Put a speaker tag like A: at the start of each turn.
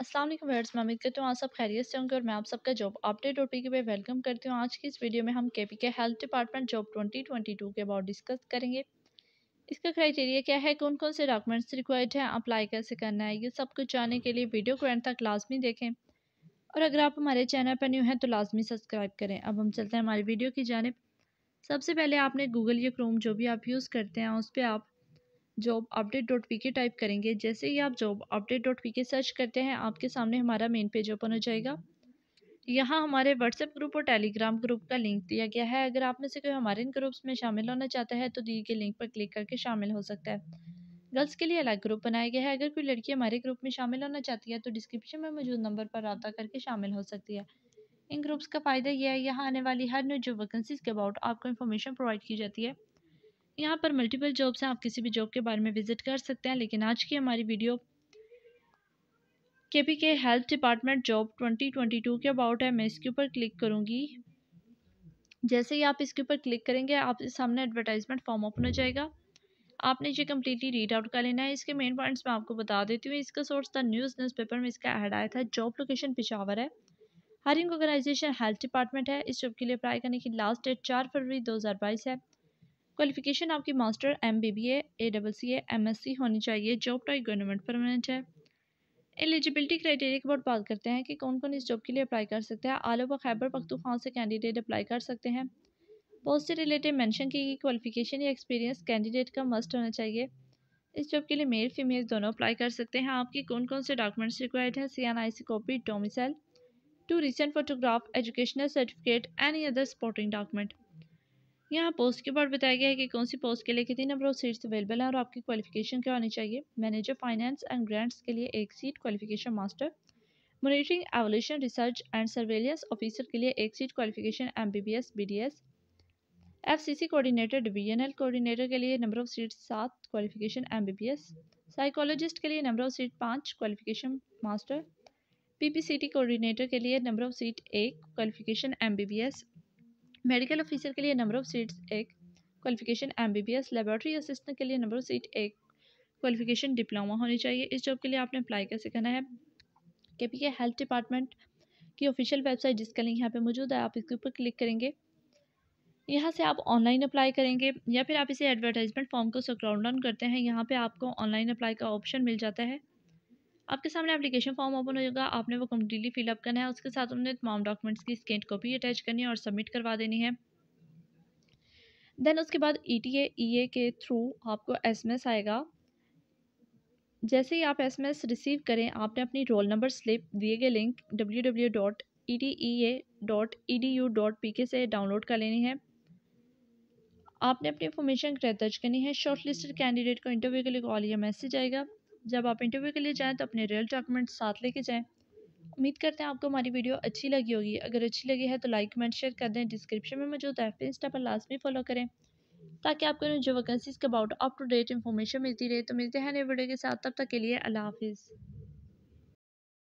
A: Aslam words मैं उम्मीद करती हूँ आप सब खैरियत से होंगे और मैं आप सबका जॉब अपडेट और पी के पे वेलकम करती हूँ आज की इस वीडियो में हम के P K health department job 2022 के अबाउट डिस्कस करेंगे इसका क्राइटेरिया क्या है कौन कौन से डॉक्यूमेंट्स रिक्वायर्ड हैं अप्लाई कैसे करना है ये सब कुछ जानने के लिए वीडियो को एंड तक लाजमी देखें और अगर आप हमारे चैनल पर न्यू हैं तो लाजमी सब्सक्राइब करें अब हम चलते हैं हमारी वीडियो की जानब सबसे पहले आपने गूगल या क्रोम जो भी आप यूज़ करते हैं उस पर आप job update dot P K type करेंगे जैसे ही आप job update dot P K search करते हैं आपके सामने हमारा मेन पेज ओपन हो जाएगा यहाँ हमारे व्हाट्सएप ग्रुप और टेलीग्राम ग्रुप का लिंक दिया गया है अगर आप में से कोई हमारे इन ग्रुप्स में शामिल होना चाहता है तो दिए गए लिंक पर क्लिक करके शामिल हो सकता है गर्ल्स के लिए अलग ग्रुप बनाया गया है अगर कोई लड़की हमारे ग्रुप में शामिल होना चाहती है तो डिस्क्रिप्शन में मौजूद नंबर पर रबा करके शामिल हो सकती है इन ग्रुप्स का फ़ायदा यह है यहाँ आने वाली हर न्यू जो वैकेंसीज के अबाउट आपको इन्फॉर्मेशन प्रोवाइड की जाती है यहाँ पर मल्टीपल जॉब्स हैं आप किसी भी जॉब के बारे में विजिट कर सकते हैं लेकिन आज की हमारी वीडियो के P K health department job 2022 के अबाउट है मैं इसके ऊपर क्लिक करूँगी जैसे ही आप इसके ऊपर क्लिक करेंगे आपके सामने एडवर्टाइजमेंट फॉर्म ओपन हो जाएगा आपने ये कम्प्लीटली रीड आउट कर लेना है इसके मेन पॉइंट्स मैं आपको बता देती हूँ इसका सोर्स द न्यूज़ न्यूज़पेपर में इसका ऐड आया था जॉब लोकेशन पिशावर है हायरिंग ऑर्गेनाइजेशन हेल्थ डिपार्टमेंट है इस जॉब के लिए अप्लाई करने की लास्ट डेट चार फरवरी दो हज़ार बाईस है क्वालिफिकेशन आपकी master M B B A double C M S C होनी चाहिए जॉब टाइप गवर्नमेंट परमानेंट है एलिजिबिलिटी क्राइटेरिया के बाद बात करते हैं कि कौन कौन इस जॉब के लिए अप्लाई कर सकते हैं आलो व खैबर पख्तूखान से कैंडिडेट अप्लाई कर सकते हैं पोस्ट से रिलेटेड मैंशन की गई क्वालिफिकेशन या एक्सपीरियंस कैंडिडेट का मस्ट होना चाहिए इस जॉब के लिए मेल फीमेल दोनों अप्लाई कर सकते हैं आपके कौन कौन से डॉक्यूमेंट्स रिक्वायर्ड हैं C N I C copy domicile two recent photograph educational certificate any other supporting document यहाँ पोस्ट के बाद बताया गया है कि कौन सी पोस्ट के लिए कितनी नंबर ऑफ सीट्स अवेलेबल हैं और आपकी क्वालिफिकेशन क्या होनी चाहिए मैनेजर फाइनेंस एंड ग्रांट्स के लिए एक seat qualification master monitoring evolution research and surveillance officer के लिए एक seat qualification M B B S B D S F C C coordinator divisional coordinator के लिए नंबर ऑफ सीट सात qualification M B B S psychologist के लिए number of seat पाँच qualification master P P C T coordinator के लिए number of seat एक qualification M B B S medical officer के लिए नंबर ऑफ़ सीट्स एक क्वालिफिकेशन एमबीबीएस लेबोरेटरी असिस्टेंट के लिए नंबर ऑफ़ सीट एक क्वालिफिकेशन डिप्लोमा होनी चाहिए इस जॉब के लिए आपने अप्लाई कैसे करना है K P K health department की ऑफिशियल वेबसाइट जिसका लिंक यहाँ पे मौजूद है आप इसके ऊपर क्लिक करेंगे यहाँ से आप ऑनलाइन अप्लाई करेंगे या फिर आप इसे एडवर्टाइजमेंट फॉर्म को स्क्रॉल डाउन करते हैं यहाँ पे आपको ऑनलाइन अप्लाई का ऑप्शन मिल जाता है आपके सामने एप्लीकेशन फॉर्म ओपन हो जाएगा आपने वो कम्प्लीटली फिलअप करना है उसके साथ उन्हें तमाम डॉक्यूमेंट्स की स्कैन कॉपी अटैच करनी है और सबमिट करवा देनी है देन उसके बाद ई टी ए ई ए के थ्रू आपको एस एम एस आएगा जैसे ही आप एस एम एस रिसीव करें आपने अपनी रोल नंबर स्लिप दिए गए link W W dot E T E A dot E D U dot P K से डाउनलोड कर लेनी है आपने अपनी इन्फॉर्मेशन दर्ज करनी है शॉर्ट लिस्टेड कैंडिडेट को इंटरव्यू के लिए कॉल या मैसेज आएगा जब आप इंटरव्यू के लिए जाएँ तो अपने रियल डॉक्यूमेंट्स साथ लेके जाएँ उम्मीद करते हैं आपको हमारी वीडियो अच्छी लगी होगी अगर अच्छी लगी है तो लाइक कमेंट शेयर कर दें डिस्क्रिप्शन में मौजूद है इंस्टा पर लाजमी फॉलो करें ताकि आपको जो वैकेंसीज के about up to date information मिलती रहे तो मिलते हैं नए वीडियो के साथ तब तक के लिए अल्लाह हाफिज़